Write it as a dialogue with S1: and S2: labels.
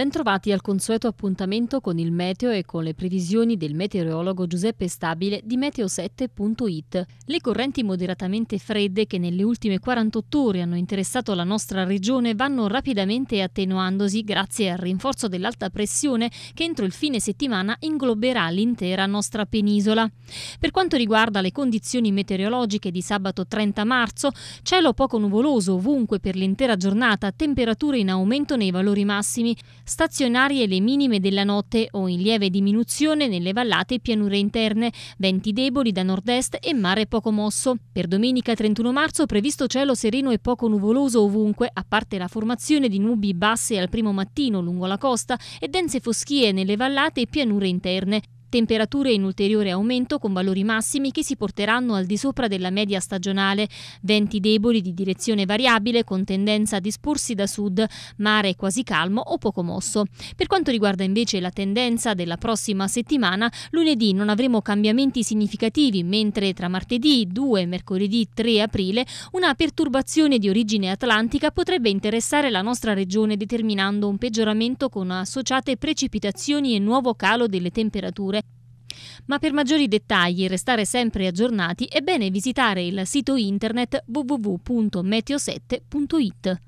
S1: Bentrovati al consueto appuntamento con il meteo e con le previsioni del meteorologo Giuseppe Stabile di meteo7.it. Le correnti moderatamente fredde che nelle ultime 48 ore hanno interessato la nostra regione vanno rapidamente attenuandosi grazie al rinforzo dell'alta pressione che entro il fine settimana ingloberà l'intera nostra penisola. Per quanto riguarda le condizioni meteorologiche di sabato 30 marzo, cielo poco nuvoloso ovunque per l'intera giornata, temperature in aumento nei valori massimi stazionarie le minime della notte o in lieve diminuzione nelle vallate e pianure interne, venti deboli da nord-est e mare poco mosso. Per domenica 31 marzo previsto cielo sereno e poco nuvoloso ovunque, a parte la formazione di nubi basse al primo mattino lungo la costa e dense foschie nelle vallate e pianure interne. Temperature in ulteriore aumento con valori massimi che si porteranno al di sopra della media stagionale, venti deboli di direzione variabile con tendenza a disporsi da sud, mare quasi calmo o poco mosso. Per quanto riguarda invece la tendenza della prossima settimana, lunedì non avremo cambiamenti significativi, mentre tra martedì 2 e mercoledì 3 aprile una perturbazione di origine atlantica potrebbe interessare la nostra regione determinando un peggioramento con associate precipitazioni e nuovo calo delle temperature ma per maggiori dettagli e restare sempre aggiornati è bene visitare il sito internet www.meteo7.it.